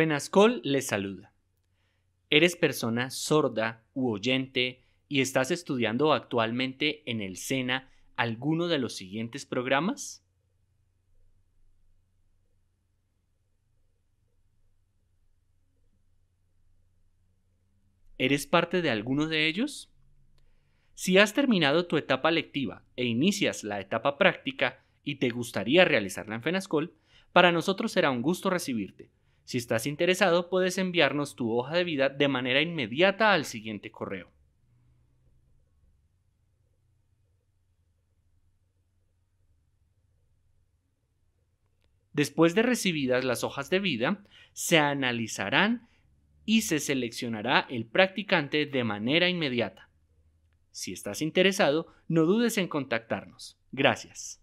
Fenascol les saluda. ¿Eres persona sorda u oyente y estás estudiando actualmente en el SENA alguno de los siguientes programas? ¿Eres parte de alguno de ellos? Si has terminado tu etapa lectiva e inicias la etapa práctica y te gustaría realizarla en FENASCOL, para nosotros será un gusto recibirte si estás interesado, puedes enviarnos tu hoja de vida de manera inmediata al siguiente correo. Después de recibidas las hojas de vida, se analizarán y se seleccionará el practicante de manera inmediata. Si estás interesado, no dudes en contactarnos. Gracias.